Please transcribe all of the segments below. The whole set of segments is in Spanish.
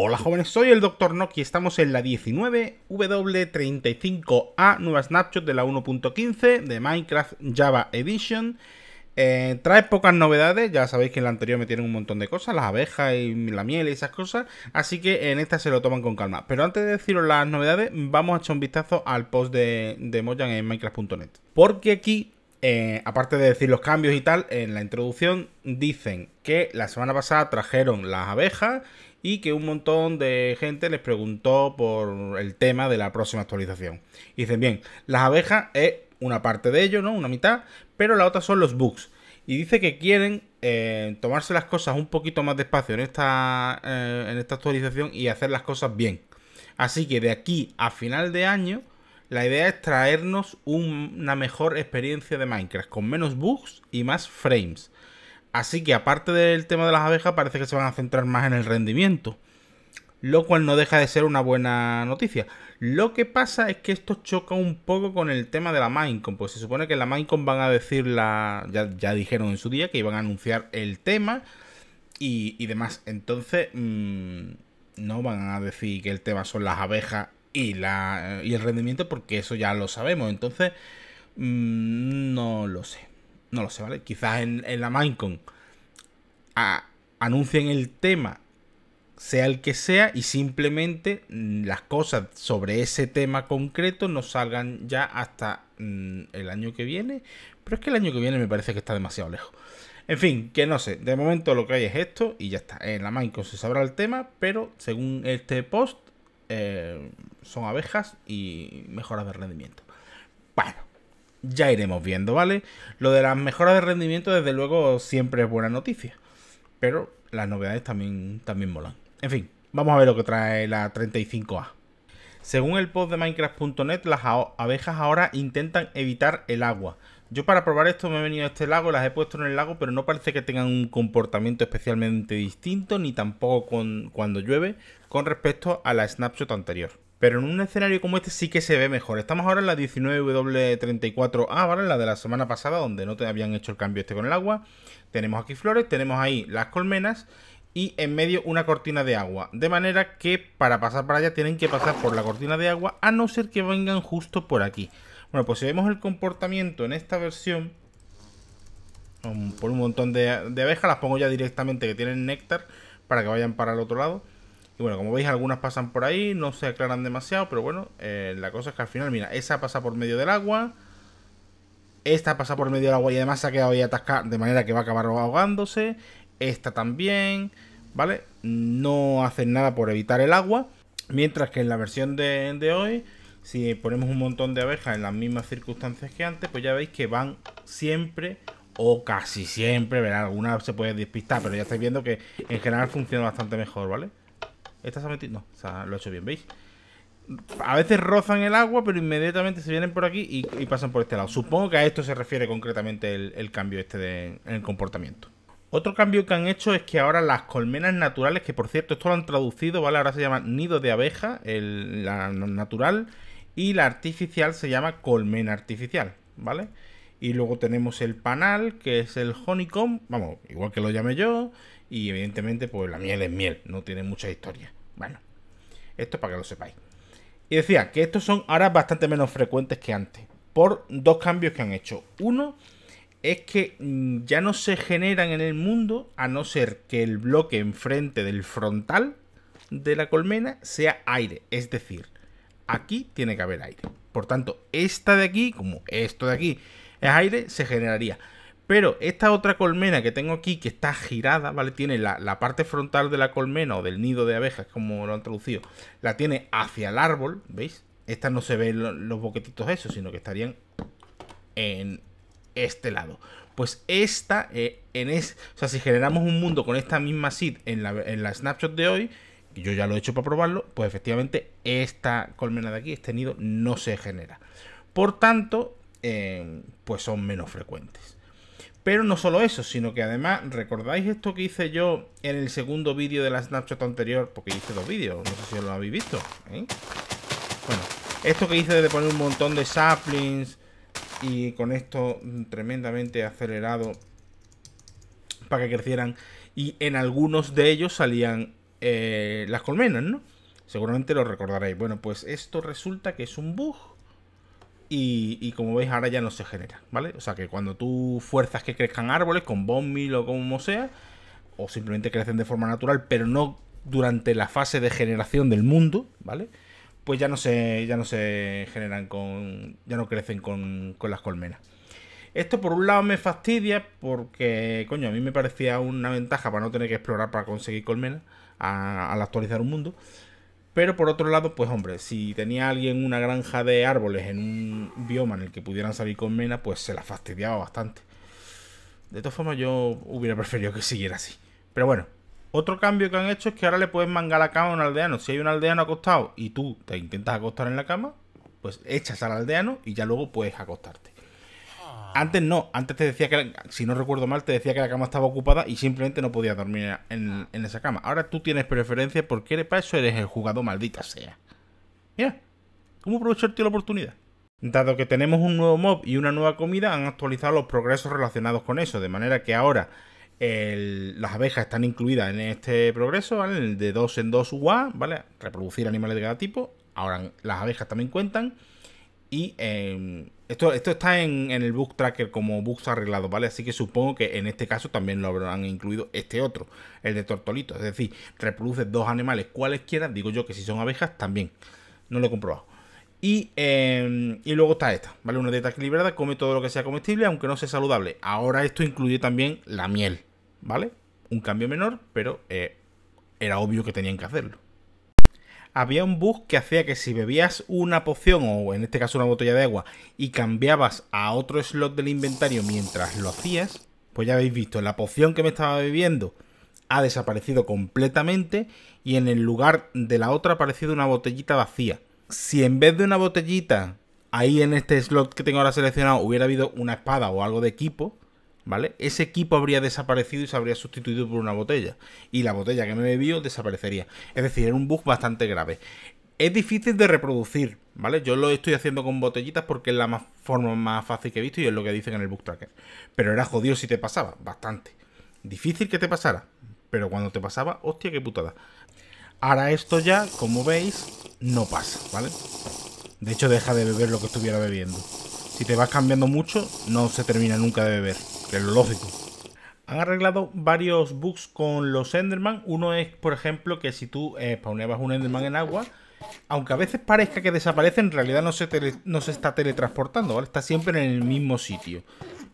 Hola jóvenes, soy el Dr. Noki, estamos en la 19W35A, nueva snapshot de la 1.15 de Minecraft Java Edition. Eh, trae pocas novedades, ya sabéis que en la anterior me tienen un montón de cosas, las abejas y la miel y esas cosas, así que en esta se lo toman con calma. Pero antes de deciros las novedades, vamos a echar un vistazo al post de, de en minecraft.net. Porque aquí eh, aparte de decir los cambios y tal, en la introducción dicen que la semana pasada trajeron las abejas y que un montón de gente les preguntó por el tema de la próxima actualización. Y dicen, bien, las abejas es una parte de ello, ¿no? Una mitad, pero la otra son los bugs. Y dice que quieren eh, tomarse las cosas un poquito más despacio eh, en esta actualización y hacer las cosas bien. Así que de aquí a final de año la idea es traernos una mejor experiencia de Minecraft, con menos bugs y más frames. Así que aparte del tema de las abejas, parece que se van a centrar más en el rendimiento. Lo cual no deja de ser una buena noticia. Lo que pasa es que esto choca un poco con el tema de la Minecon. Pues se supone que la Minecon van a decir la. Ya, dijeron en su día que iban a anunciar el tema y, demás. Entonces, mm, no van a decir que el tema son las abejas y, la, el rendimiento porque eso ya lo sabemos. Entonces, mm, no lo sé. No lo sé, ¿vale? Quizás en, en la Minecon anuncien el tema, sea el que sea, y simplemente mm, las cosas sobre ese tema concreto no salgan ya hasta mm, el año que viene. Pero es que el año que viene me parece que está demasiado lejos. En fin, que no sé, de momento lo que hay es esto y ya está. En la Minecon se sabrá el tema, pero según este post eh, son abejas y mejoras de rendimiento. Bueno, ya iremos viendo, ¿vale? Lo de las mejoras de rendimiento, desde luego, siempre es buena noticia. Pero las novedades también, también molan. En fin, vamos a ver lo que trae la 35A. Según el post de Minecraft.net, las abejas ahora intentan evitar el agua yo para probar esto me he venido a este lago, las he puesto en el lago, pero no parece que tengan un comportamiento especialmente distinto, ni tampoco con, cuando llueve, con respecto a la snapshot anterior. Pero en un escenario como este sí que se ve mejor. Estamos ahora en la 19W34A, a La de la semana pasada, donde no te habían hecho el cambio este con el agua. Tenemos aquí flores, tenemos ahí las colmenas y en medio una cortina de agua. De manera que para pasar para allá tienen que pasar por la cortina de agua, a no ser que vengan justo por aquí. Bueno, pues si vemos el comportamiento en esta versión, um, por un montón de, abejas, las pongo ya directamente que tienen néctar para que vayan para el otro lado. Y bueno, como veis, algunas pasan por ahí, no se aclaran demasiado, pero bueno, eh, la cosa es que al final, mira, esa pasa por medio del agua, esta pasa por medio del agua y además se ha quedado ahí atascada, de manera que va a acabar ahogándose, esta también, ¿vale? No hacen nada por evitar el agua, mientras que en la versión de hoy si ponemos un montón de abejas en las mismas circunstancias que antes, pues ya veis que van siempre o casi siempre, ¿verdad? Alguna se puede despistar, pero ya estáis viendo que en general funciona bastante mejor, ¿vale? Esta se ha metido... No, o sea, lo he hecho bien, ¿veis? A veces rozan el agua, pero inmediatamente se vienen por aquí y, pasan por este lado. Supongo que a esto se refiere concretamente el, cambio este de, en el comportamiento. Otro cambio que han hecho es que ahora las colmenas naturales, que por cierto esto lo han traducido, ¿vale? Ahora se llama nido de abeja, el, la natural, y la artificial se llama colmena artificial, ¿vale? Y luego tenemos el panal, que es el honeycomb, vamos, igual que lo llame yo, y evidentemente pues la miel es miel, no tiene mucha historia. Bueno, esto para que lo sepáis. Y decía que estos son ahora bastante menos frecuentes que antes, por dos cambios que han hecho. Uno es que mm, ya no se generan en el mundo, a no ser que el bloque enfrente del frontal de la colmena sea aire, es decir, aquí tiene que haber aire. Por tanto, esta de aquí, como esto de aquí, es aire, se generaría. Pero esta otra colmena que tengo aquí, que está girada, ¿vale? Tiene la, parte frontal de la colmena o del nido de abejas, como lo han traducido, la tiene hacia el árbol, ¿veis? Esta no se ven los boquetitos esos, sino que estarían en este lado. Pues esta, eh, en es, o sea, si generamos un mundo con esta misma seed en la, en la snapshot de hoy, yo ya lo he hecho para probarlo, pues efectivamente esta colmena de aquí, este nido, no se genera. Por tanto, eh, pues son menos frecuentes. Pero no solo eso, sino que además, ¿recordáis esto que hice yo en el segundo vídeo de la snapshot anterior? Porque hice dos vídeos, no sé si lo habéis visto. ¿eh? Bueno, esto que hice de poner un montón de saplings y con esto tremendamente acelerado para que crecieran y en algunos de ellos salían eh, las colmenas, ¿no? Seguramente lo recordaréis. Bueno, pues esto resulta que es un bug y, como veis ahora ya no se genera, ¿vale? O sea que cuando tú fuerzas que crezcan árboles con bombil o como sea, o simplemente crecen de forma natural, pero no durante la fase de generación del mundo, ¿vale? Pues ya no se, ya no se generan con... ya no crecen con, con las colmenas. Esto por un lado me fastidia porque, coño, a mí me parecía una ventaja para no tener que explorar para conseguir colmenas al actualizar un mundo. Pero por otro lado, pues hombre, si tenía alguien una granja de árboles en un bioma en el que pudieran salir con mena, pues se la fastidiaba bastante. De todas formas, yo hubiera preferido que siguiera así. Pero bueno, otro cambio que han hecho es que ahora le puedes mangar la cama a un aldeano. Si hay un aldeano acostado y tú te intentas acostar en la cama, pues echas al aldeano y ya luego puedes acostarte. Antes no, antes te decía que, si no recuerdo mal, te decía que la cama estaba ocupada y simplemente no podías dormir en, esa cama. Ahora tú tienes preferencia porque eres, para eso eres el jugador, maldita sea. Mira, ¿cómo aprovecharte la oportunidad? Dado que tenemos un nuevo mob y una nueva comida, han actualizado los progresos relacionados con eso, de manera que ahora las abejas están incluidas en este progreso, ¿vale? El de dos en dos UA, ¿vale? Reproducir animales de cada tipo. Ahora las abejas también cuentan. Y em, esto, esto está en, el book tracker como books arreglado ¿vale? Así que supongo que en este caso también lo habrán incluido este otro, el de Tortolito. Es decir, reproduce dos animales cualesquiera, digo yo que si son abejas también. No lo he comprobado. Em, y, luego está esta, ¿vale? Una dieta equilibrada, come todo lo que sea comestible, aunque no sea saludable. Ahora esto incluye también la miel, ¿vale? Un cambio menor, pero eh, era obvio que tenían que hacerlo había un bug que hacía que si bebías una poción, o en este caso una botella de agua, y cambiabas a otro slot del inventario mientras lo hacías, pues ya habéis visto, la poción que me estaba bebiendo ha desaparecido completamente y en el lugar de la otra ha aparecido una botellita vacía. Si en vez de una botellita, ahí en este slot que tengo ahora seleccionado, hubiera habido una espada o algo de equipo, ¿vale? Ese equipo habría desaparecido y se habría sustituido por una botella. Y la botella que me bebió desaparecería. Es decir, era un bug bastante grave. Es difícil de reproducir, ¿vale? Yo lo estoy haciendo con botellitas porque es la forma más fácil que he visto y es lo que dicen en el bug tracker. Pero era jodido si te pasaba, bastante. Difícil que te pasara, pero cuando te pasaba, hostia, qué putada. Ahora esto ya, como veis, no pasa, ¿vale? De hecho, deja de beber lo que estuviera bebiendo. Si te vas cambiando mucho, no se termina nunca de beber que es lo lógico. Han arreglado varios bugs con los Enderman. Uno es, por ejemplo, que si tú eh, spawneabas un Enderman en agua, aunque a veces parezca que desaparece, en realidad no se, está teletransportando, ¿vale? Está siempre en el mismo sitio.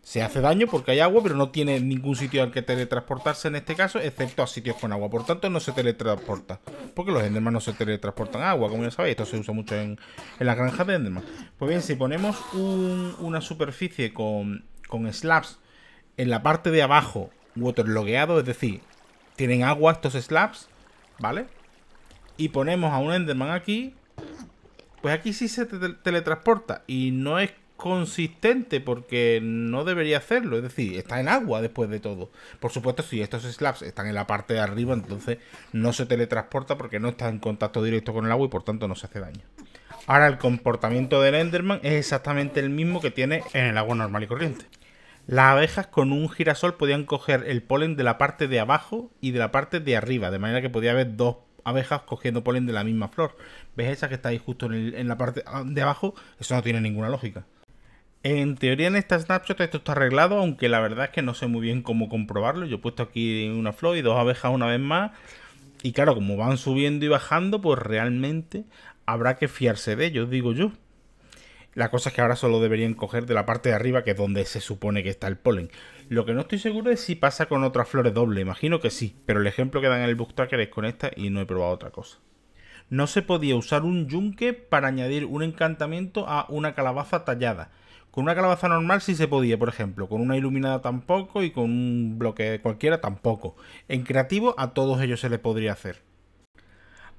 Se hace daño porque hay agua, pero no tiene ningún sitio al que teletransportarse en este caso, excepto a sitios con agua. Por tanto, no se teletransporta. Porque los Enderman no se teletransportan agua, como ya sabéis. Esto se usa mucho en, en las granjas de Enderman. Pues bien, si ponemos una superficie con, con slabs en la parte de abajo waterlogueado, es decir, tienen agua estos slabs, ¿vale? Y ponemos a un Enderman aquí, pues aquí sí se teletransporta y no es consistente porque no debería hacerlo, es decir, está en agua después de todo. Por supuesto, si estos slabs están en la parte de arriba, entonces no se teletransporta porque no está en contacto directo con el agua y por tanto no se hace daño. Ahora el comportamiento del Enderman es exactamente el mismo que tiene en el agua normal y corriente las abejas con un girasol podían coger el polen de la parte de abajo y de la parte de arriba, de manera que podía haber dos abejas cogiendo polen de la misma flor. ¿Ves esa que está ahí justo en, en la parte ah, de abajo? Eso no tiene ninguna lógica. En teoría en esta snapshot esto está arreglado, aunque la verdad es que no sé muy bien cómo comprobarlo. Yo he puesto aquí una flor y dos abejas una vez más. Y claro, como van subiendo y bajando, pues realmente habrá que fiarse de ellos, digo yo. La cosa es que ahora solo deberían coger de la parte de arriba, que es donde se supone que está el polen. Lo que no estoy seguro es si pasa con otras flores doble, imagino que sí, pero el ejemplo que dan en el book es con esta y no he probado otra cosa. No se podía usar un yunque para añadir un encantamiento a una calabaza tallada. Con una calabaza normal sí se podía, por ejemplo, con una iluminada tampoco y con un bloque cualquiera tampoco. En creativo a todos ellos se les podría hacer.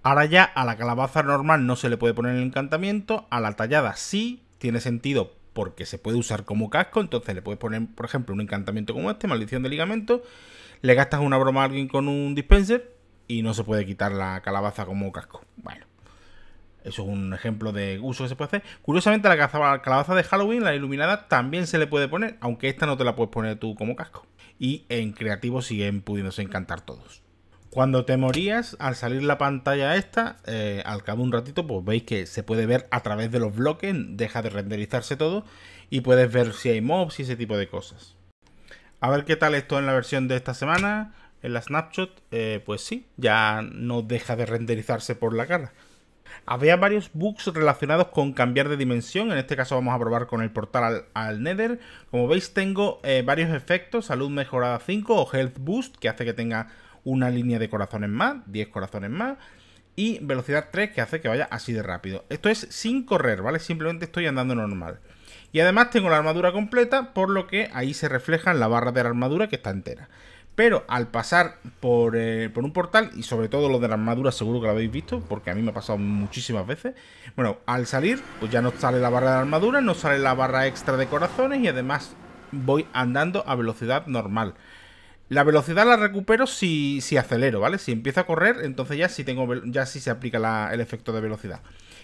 Ahora ya a la calabaza normal no se le puede poner el encantamiento, a la tallada sí, tiene sentido porque se puede usar como casco, entonces le puedes poner, por ejemplo, un encantamiento como este, maldición de ligamento, le gastas una broma a alguien con un dispenser y no se puede quitar la calabaza como casco. Bueno, eso es un ejemplo de uso que se puede hacer. Curiosamente, la calabaza de Halloween, la iluminada, también se le puede poner, aunque esta no te la puedes poner tú como casco. Y en creativo siguen pudiéndose encantar todos. Cuando te morías, al salir la pantalla esta, eh, al cabo de un ratito, pues veis que se puede ver a través de los bloques, deja de renderizarse todo y puedes ver si hay mobs y ese tipo de cosas. A ver qué tal esto en la versión de esta semana, en la snapshot, eh, pues sí, ya no deja de renderizarse por la cara. Había varios bugs relacionados con cambiar de dimensión. En este caso vamos a probar con el portal al, Nether. Como veis tengo eh, varios efectos. Salud mejorada 5 o Health Boost, que hace que tenga una línea de corazones más, 10 corazones más. Y velocidad 3 que hace que vaya así de rápido. Esto es sin correr, ¿vale? Simplemente estoy andando normal. Y además tengo la armadura completa, por lo que ahí se refleja en la barra de la armadura que está entera. Pero al pasar por, eh, por un portal, y sobre todo lo de la armadura seguro que lo habéis visto, porque a mí me ha pasado muchísimas veces, bueno, al salir, pues ya no sale la barra de la armadura, no sale la barra extra de corazones y además voy andando a velocidad normal. La velocidad la recupero si, si acelero, ¿vale? Si empiezo a correr, entonces ya sí tengo ya se aplica el efecto de velocidad.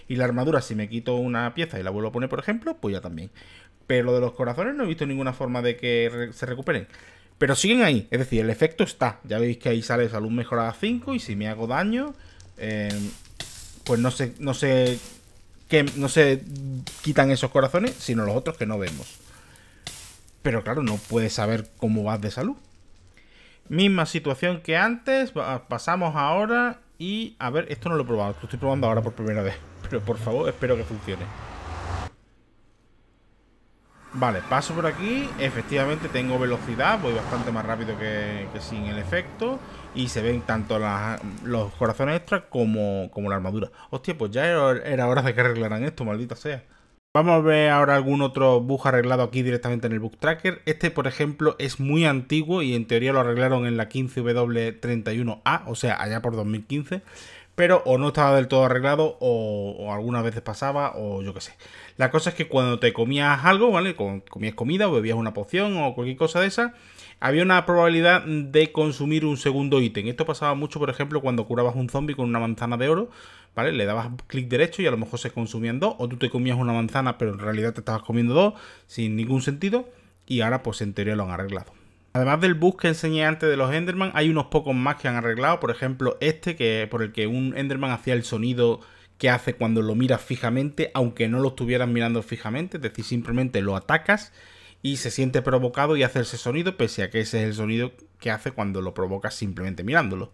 Y la armadura, si me quito una pieza y la vuelvo a poner, por ejemplo, pues ya también. Pero lo de los corazones no he visto ninguna forma de que se recuperen. Pero siguen ahí, es decir, el efecto está. Ya veis que ahí sale salud mejorada 5 y si me hago daño, eh, pues no sé, no sé que no se quitan esos corazones, sino los otros que no vemos. Pero claro, no puedes saber cómo vas de salud. Misma situación que antes, pasamos ahora y a ver, esto no lo he probado, lo estoy probando ahora por primera vez, pero por favor espero que funcione. Vale, paso por aquí, efectivamente tengo velocidad, voy bastante más rápido que, sin el efecto y se ven tanto los corazones extra como, como la armadura. Hostia, pues ya era hora de que arreglaran esto, maldita sea. Vamos a ver ahora algún otro bug arreglado aquí directamente en el Bug Tracker. Este, por ejemplo, es muy antiguo y en teoría lo arreglaron en la 15W31A, o sea, allá por 2015. Pero o no estaba del todo arreglado o, algunas veces pasaba o yo qué sé. La cosa es que cuando te comías algo, ¿vale? Comías comida o bebías una poción o cualquier cosa de esa, había una probabilidad de consumir un segundo ítem. Esto pasaba mucho, por ejemplo, cuando curabas un zombie con una manzana de oro le dabas clic derecho y a lo mejor se consumían dos, o tú te comías una manzana, pero en realidad te estabas comiendo dos, sin ningún sentido, y ahora pues en teoría lo han arreglado. Además del bus que enseñé antes de los Enderman, hay unos pocos más que han arreglado, por ejemplo este, que por el que un Enderman hacía el sonido que hace cuando lo miras fijamente, aunque no lo estuvieras mirando fijamente, es decir, simplemente lo atacas y se siente provocado y hace ese sonido, pese a que ese es el sonido que hace cuando lo provocas simplemente mirándolo.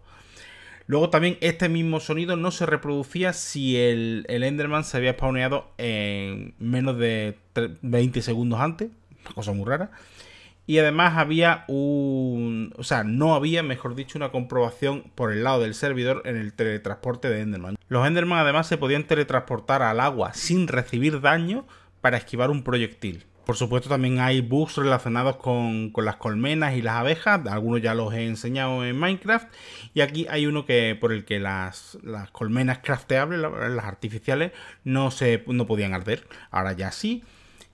Luego también este mismo sonido no se reproducía si el, Enderman se había spawneado en menos de 20 segundos antes, cosa muy rara. Y además había un... O sea, no había, mejor dicho, una comprobación por el lado del servidor en el teletransporte de Enderman. Los Enderman además se podían teletransportar al agua sin recibir daño para esquivar un proyectil. Por supuesto, también hay bugs relacionados con, las colmenas y las abejas. Algunos ya los he enseñado en Minecraft. Y aquí hay uno que por el que las, colmenas crafteables, las artificiales, no, se, podían arder. Ahora ya sí.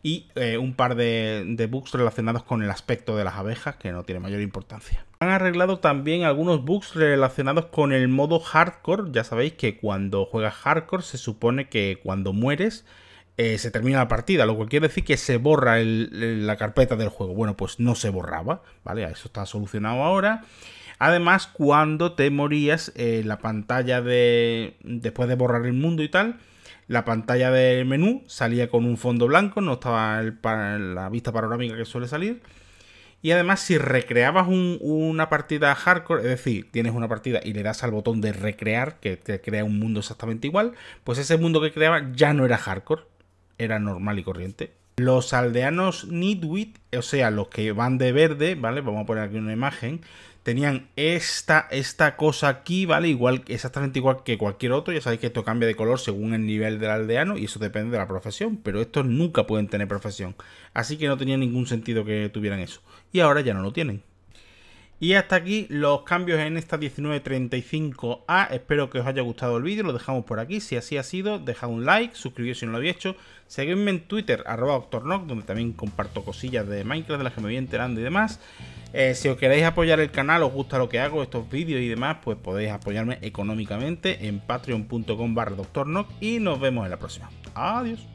Y eh, un par de, de bugs relacionados con el aspecto de las abejas, que no tiene mayor importancia. Han arreglado también algunos bugs relacionados con el modo hardcore. Ya sabéis que cuando juegas hardcore se supone que cuando mueres eh, se termina la partida, lo cual quiere decir que se borra la carpeta del juego. Bueno, pues no se borraba, ¿vale? Eso está solucionado ahora. Además, cuando te morías, eh, la pantalla de. Después de borrar el mundo y tal, la pantalla del menú salía con un fondo blanco, no estaba la vista panorámica que suele salir. Y además, si recreabas una partida hardcore, es decir, tienes una partida y le das al botón de recrear, que te crea un mundo exactamente igual, pues ese mundo que creaba ya no era hardcore, era normal y corriente. Los aldeanos Nidwit, o sea, los que van de verde, ¿vale? Vamos a poner aquí una imagen. Tenían esta, esta cosa aquí, ¿vale? Igual, exactamente igual que cualquier otro. Ya sabéis que esto cambia de color según el nivel del aldeano y eso depende de la profesión. Pero estos nunca pueden tener profesión. Así que no tenía ningún sentido que tuvieran eso. Y ahora ya no lo tienen. Y hasta aquí los cambios en esta 1935A. Espero que os haya gustado el vídeo, lo dejamos por aquí. Si así ha sido, dejad un like, suscribíos si no lo habéis hecho. Seguidme en Twitter, arroba donde también comparto cosillas de Minecraft, de las que me voy enterando y demás. Eh, si os queréis apoyar el canal, os gusta lo que hago, estos vídeos y demás, pues podéis apoyarme económicamente en patreon.com barra y nos vemos en la próxima. Adiós.